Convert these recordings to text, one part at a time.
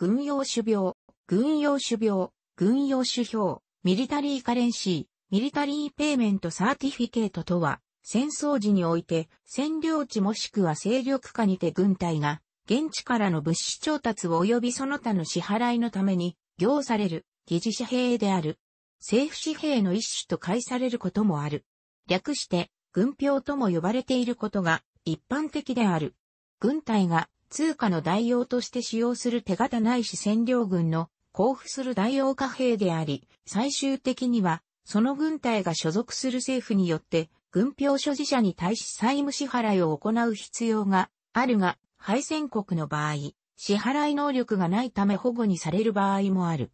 軍用種病、軍用種病、軍用種表、ミリタリーカレンシー、ミリタリーペイメントサーティフィケートとは、戦争時において、占領地もしくは勢力下にて軍隊が、現地からの物資調達及びその他の支払いのために、行される、疑似紙幣である。政府紙幣の一種と解されることもある。略して、軍票とも呼ばれていることが一般的である。軍隊が通貨の代用として使用する手形ないし占領軍の交付する代用貨幣であり、最終的には、その軍隊が所属する政府によって、軍票所持者に対し債務支払いを行う必要があるが、敗戦国の場合、支払い能力がないため保護にされる場合もある。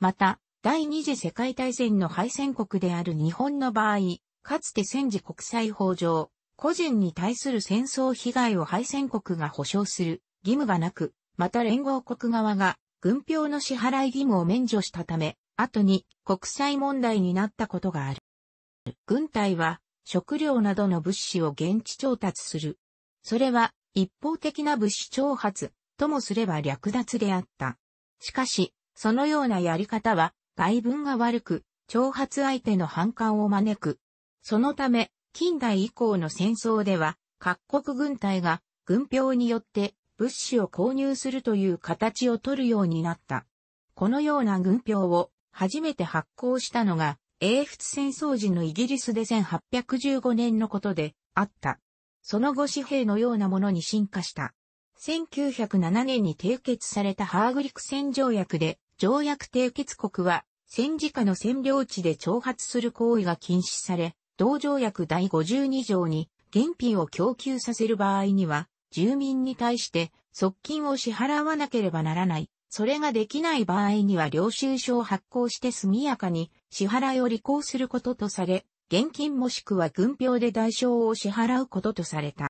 また、第二次世界大戦の敗戦国である日本の場合、かつて戦時国際法上、個人に対する戦争被害を敗戦国が保障する義務がなく、また連合国側が軍票の支払い義務を免除したため、後に国際問題になったことがある。軍隊は食料などの物資を現地調達する。それは一方的な物資調発ともすれば略奪であった。しかし、そのようなやり方は外分が悪く、挑発相手の反感を招く。そのため、近代以降の戦争では、各国軍隊が軍票によって物資を購入するという形を取るようになった。このような軍票を初めて発行したのが、英仏戦争時のイギリスで1815年のことであった。その後紙幣のようなものに進化した。1907年に締結されたハーグリク戦条約で、条約締結国は戦時下の占領地で挑発する行為が禁止され、同条約第52条に現品を供給させる場合には、住民に対して側近を支払わなければならない。それができない場合には領収書を発行して速やかに支払いを履行することとされ、現金もしくは軍票で代償を支払うこととされた。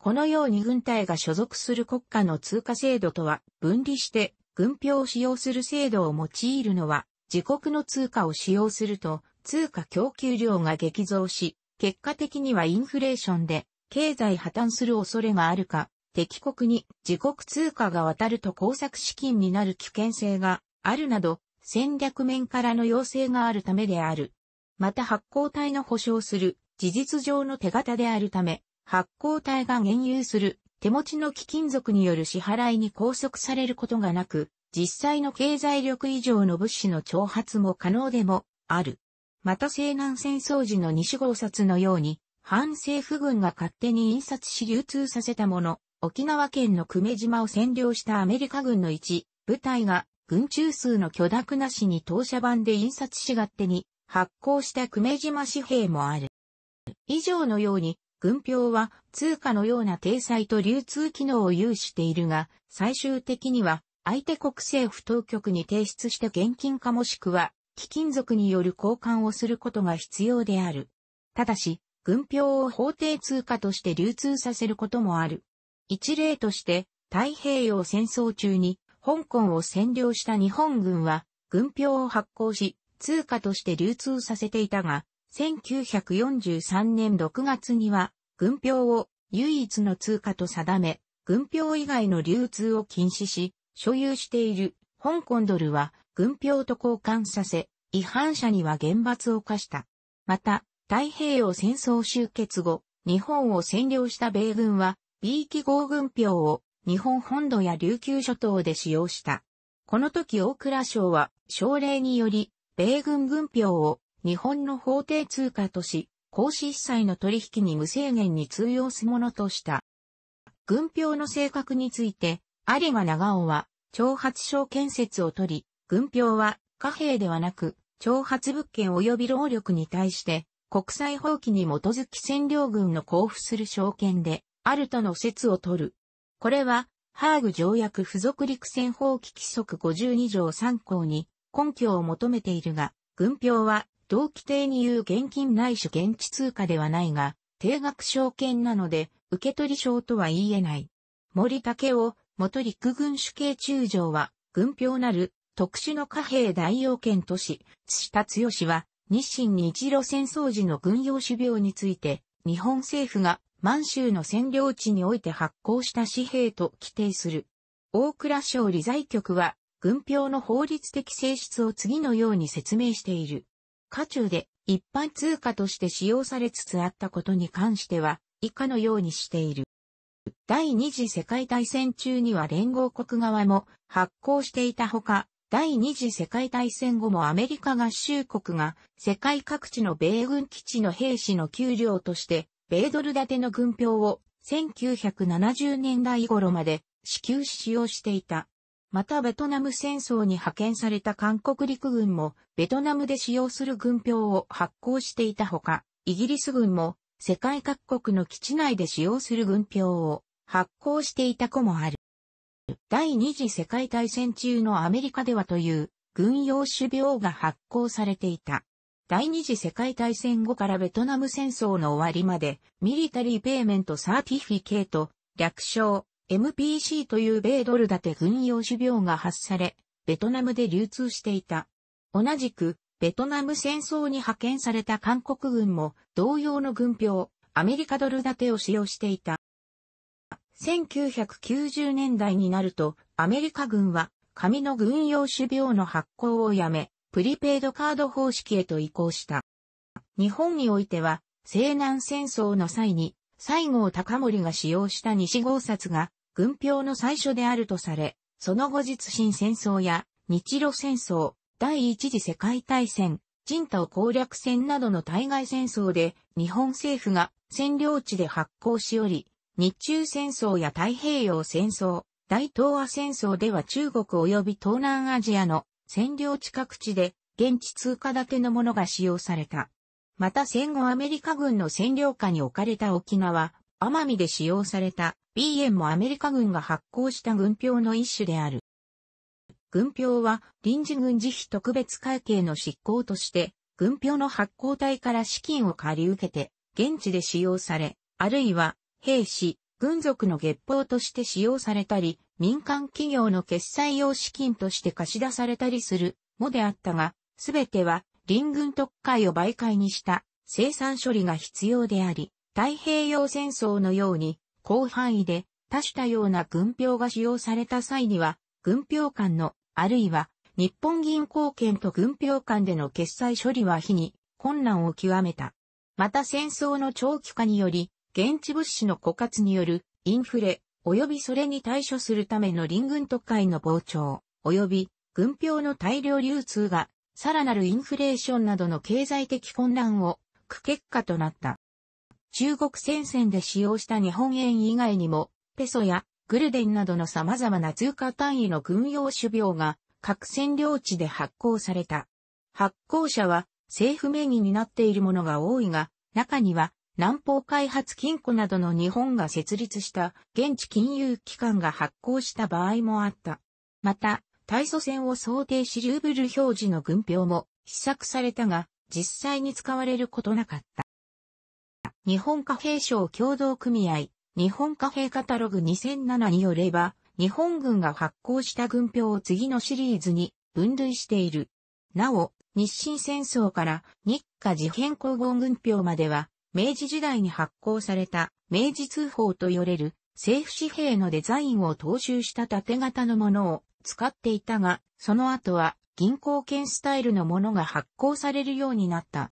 このように軍隊が所属する国家の通貨制度とは分離して軍票を使用する制度を用いるのは自国の通貨を使用すると通貨供給量が激増し、結果的にはインフレーションで経済破綻する恐れがあるか、敵国に自国通貨が渡ると工作資金になる危険性があるなど、戦略面からの要請があるためである。また発行体の保証する事実上の手形であるため、発行体が現有する手持ちの貴金属による支払いに拘束されることがなく、実際の経済力以上の物資の挑発も可能でもある。また西南戦争時の西号札のように、反政府軍が勝手に印刷し流通させたもの、沖縄県の久米島を占領したアメリカ軍の一部隊が、軍中枢の許諾なしに当社版で印刷し勝手に発行した久米島紙幣もある。以上のように、軍票は通貨のような体裁と流通機能を有しているが、最終的には相手国政府当局に提出して現金化もしくは貴金属による交換をすることが必要である。ただし、軍票を法定通貨として流通させることもある。一例として、太平洋戦争中に香港を占領した日本軍は、軍票を発行し、通貨として流通させていたが、1943年6月には、軍票を唯一の通貨と定め、軍票以外の流通を禁止し、所有している香港ドルは軍票と交換させ、違反者には厳罰を課した。また、太平洋戦争終結後、日本を占領した米軍は、B 記号軍票を日本本土や琉球諸島で使用した。この時大倉省は、省令により、米軍軍票を日本の法定通貨とし、公私一切の取引に無制限に通用すものとした。軍票の性格について、有馬長尾は、挑発省建設を取り、軍票は貨幣ではなく、挑発物件及び労力に対して、国際法規に基づき占領軍の交付する証券で、あるとの説を取る。これは、ハーグ条約付属陸戦法規規則52条3項に根拠を求めているが、軍票は同規定に言う現金ないし現地通貨ではないが、定額証券なので、受取証とは言えない。森武を元陸軍主刑中将は、軍票なる特殊の貨幣代用権都市、津田剛は、日清日露戦争時の軍用種病について、日本政府が満州の占領地において発行した紙幣と規定する。大蔵省理財局は、軍票の法律的性質を次のように説明している。渦中で一般通貨として使用されつつあったことに関しては、以下のようにしている。第二次世界大戦中には連合国側も発行していたほか、第二次世界大戦後もアメリカ合衆国が世界各地の米軍基地の兵士の給料として米ドル建ての軍票を1970年代頃まで支給し使用していた。またベトナム戦争に派遣された韓国陸軍もベトナムで使用する軍票を発行していたほか、イギリス軍も世界各国の基地内で使用する軍票を発行していた子もある。第二次世界大戦中のアメリカではという軍用種苗が発行されていた。第二次世界大戦後からベトナム戦争の終わりまで、ミリタリーペイメントサーティフィケート、略称、MPC という米ドル建て軍用種苗が発され、ベトナムで流通していた。同じく、ベトナム戦争に派遣された韓国軍も同様の軍票、アメリカドル建てを使用していた。1990年代になると、アメリカ軍は紙の軍用種病の発行をやめ、プリペイドカード方式へと移行した。日本においては、西南戦争の際に、西郷隆盛が使用した西郷札が、軍票の最初であるとされ、その後日清戦争や、日露戦争、第一次世界大戦、人島攻略戦などの対外戦争で、日本政府が占領地で発行しおり、日中戦争や太平洋戦争、大東亜戦争では中国及び東南アジアの占領地各地で現地通貨建てのものが使用された。また戦後アメリカ軍の占領下に置かれた沖縄、奄美で使用された B 円もアメリカ軍が発行した軍票の一種である。軍票は臨時軍事費特別会計の執行として、軍票の発行体から資金を借り受けて、現地で使用され、あるいは兵士、軍属の月報として使用されたり、民間企業の決済用資金として貸し出されたりするもであったが、すべては林軍特会を媒介にした生産処理が必要であり、太平洋戦争のように広範囲で多種多様な軍票が使用された際には、軍票間の、あるいは日本銀行券と軍票間での決済処理は日に困難を極めた。また戦争の長期化により、現地物資の枯渇によるインフレ、及びそれに対処するための臨軍都会の膨張、及び軍票の大量流通が、さらなるインフレーションなどの経済的混乱を、苦結果となった。中国戦線で使用した日本円以外にも、ペソやグルデンなどの様々な通貨単位の軍用種苗が各占領地で発行された。発行者は政府名義になっているものが多いが、中には南方開発金庫などの日本が設立した現地金融機関が発行した場合もあった。また、対祖戦を想定しルーブル表示の軍票も試作されたが、実際に使われることなかった。日本貨幣省協同組合、日本貨幣カタログ2007によれば、日本軍が発行した軍票を次のシリーズに分類している。なお、日清戦争から日華事変皇后軍票までは明治時代に発行された明治通報と呼れる政府紙幣のデザインを踏襲した縦型のものを使っていたが、その後は銀行券スタイルのものが発行されるようになった。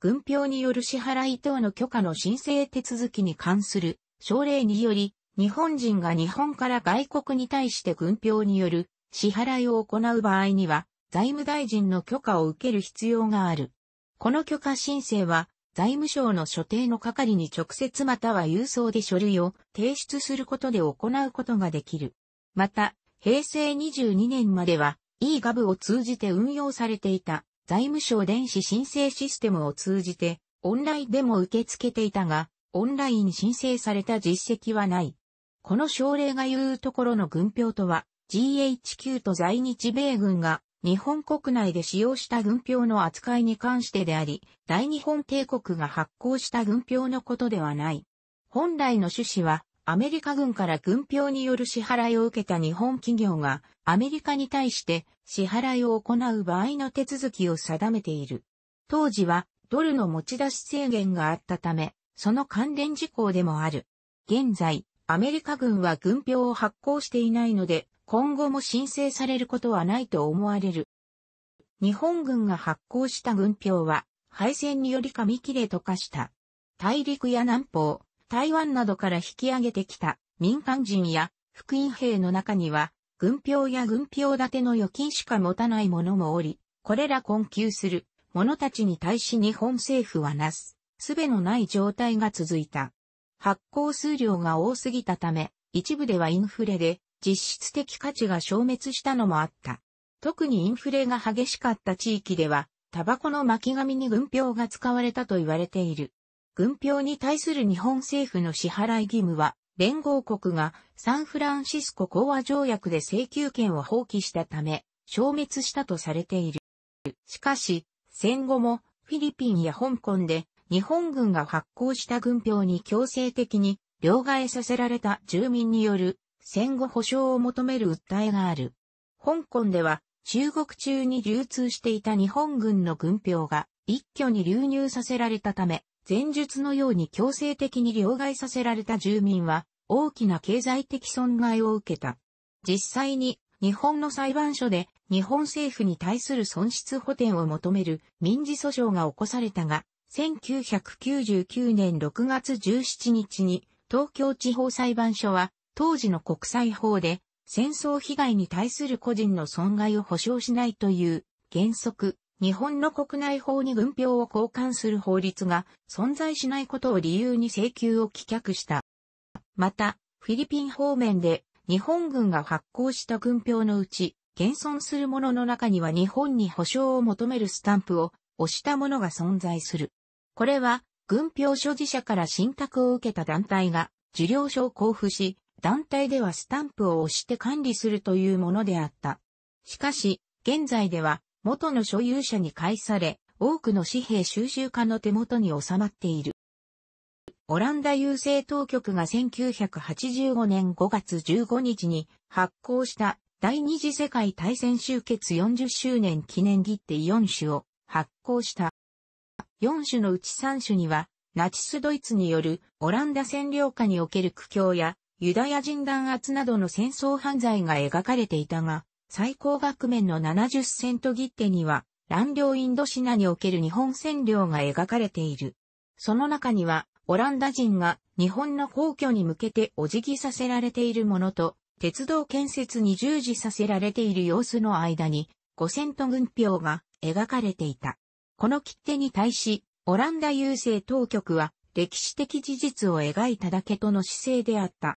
軍票による支払い等の許可の申請手続きに関する省令により、日本人が日本から外国に対して軍票による支払いを行う場合には、財務大臣の許可を受ける必要がある。この許可申請は、財務省の所定の係に直接または郵送で書類を提出することで行うことができる。また、平成22年までは e-gov を通じて運用されていた財務省電子申請システムを通じてオンラインでも受け付けていたが、オンライン申請された実績はない。この省令が言うところの軍票とは、GHQ と在日米軍が日本国内で使用した軍票の扱いに関してであり、大日本帝国が発行した軍票のことではない。本来の趣旨は、アメリカ軍から軍票による支払いを受けた日本企業が、アメリカに対して支払いを行う場合の手続きを定めている。当時は、ドルの持ち出し制限があったため、その関連事項でもある。現在、アメリカ軍は軍票を発行していないので、今後も申請されることはないと思われる。日本軍が発行した軍票は、敗戦により紙切れと化した。大陸や南方、台湾などから引き上げてきた民間人や福音兵の中には、軍票や軍票立ての預金しか持たない者もおり、これら困窮する者たちに対し日本政府はなす、すべのない状態が続いた。発行数量が多すぎたため、一部ではインフレで実質的価値が消滅したのもあった。特にインフレが激しかった地域では、タバコの巻紙に軍票が使われたと言われている。軍票に対する日本政府の支払い義務は、連合国がサンフランシスコ講和条約で請求権を放棄したため、消滅したとされている。しかし、戦後もフィリピンや香港で日本軍が発行した軍票に強制的に両替させられた住民による戦後保障を求める訴えがある。香港では中国中に流通していた日本軍の軍票が一挙に流入させられたため、前述のように強制的に両替させられた住民は大きな経済的損害を受けた。実際に日本の裁判所で日本政府に対する損失補填を求める民事訴訟が起こされたが、1999年6月17日に東京地方裁判所は当時の国際法で戦争被害に対する個人の損害を保障しないという原則、日本の国内法に軍票を交換する法律が存在しないことを理由に請求を棄却した。また、フィリピン方面で日本軍が発行した軍票のうち、現存するものの中には日本に保障を求めるスタンプを押したものが存在する。これは、軍票所持者から信託を受けた団体が、受領書を交付し、団体ではスタンプを押して管理するというものであった。しかし、現在では元の所有者に返され、多くの紙幣収集家の手元に収まっている。オランダ郵政当局が1985年5月15日に発行した第二次世界大戦終結40周年記念切手4種を発行した。4種のうち3種には、ナチスドイツによるオランダ占領下における苦境やユダヤ人弾圧などの戦争犯罪が描かれていたが、最高額面の70セント切手には、乱領インドシナにおける日本占領が描かれている。その中には、オランダ人が日本の皇居に向けてお辞儀させられているものと、鉄道建設に従事させられている様子の間に、5セント軍票が描かれていた。この切手に対し、オランダ郵政当局は歴史的事実を描いただけとの姿勢であった。